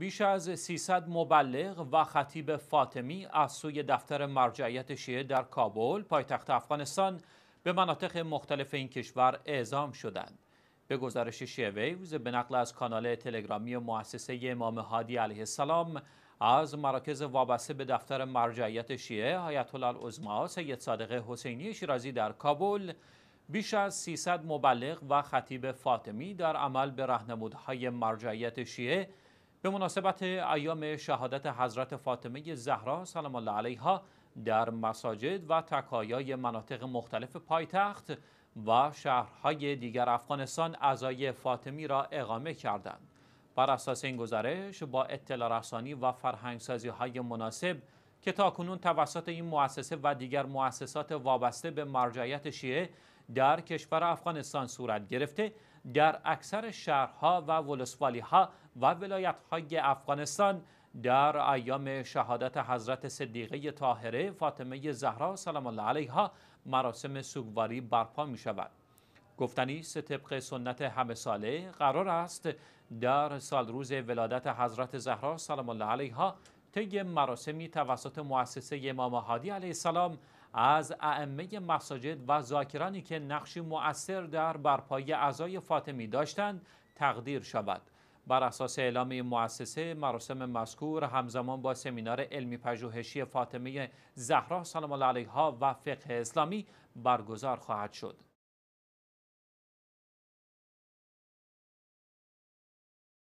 بیش از 300 مبلغ و خطیب فاطمی از سوی دفتر مرجعیت شیعه در کابل پایتخت افغانستان به مناطق مختلف این کشور اعزام شدند. به گزارش شیعه ویوز به نقل از کانال تلگرامی مؤسسه امام هادی علیه السلام از مراکز وابسته به دفتر مرجعیت شیعه آیت الله العظما سید صادق حسینی شیرازی در کابل بیش از 300 مبلغ و خطیب فاطمی در عمل به رهنمودهای مرجعیت شیعه به مناسبت ایام شهادت حضرت فاطمه زهرا سلام الله علیها در مساجد و تکایای مناطق مختلف پایتخت و شهرهای دیگر افغانستان اعضای فاطمی را اقامه کردند. بر اساس این گزارش با اطلاع رسانی و فرهنگسازی های مناسب که تاکنون توسط این مؤسسه و دیگر مؤسسات وابسته به مرجعیت شیعه در کشور افغانستان صورت گرفته در اکثر شهرها و ولسوالی ها و ولایت های افغانستان در ایام شهادت حضرت صدیقه طاهره فاطمه زهرا سلام الله علیها مراسم سوگواری برپا می شود گفتنی طبق سنت همه ساله قرار است در سالروز ولادت حضرت زهرا سلام الله علیها طی مراسمی توسط مؤسسه امام هادی علیه السلام از ائمه مساجد و ذاکرانی که نقشی مؤثر در برپایی اعضای فاطمی داشتند تقدیر شود بر اساس اعلام مؤسسه مراسم مذکور همزمان با سمینار علمی پژوهشی فاطمه زهرا سلام الله علیها و فقه اسلامی برگزار خواهد شد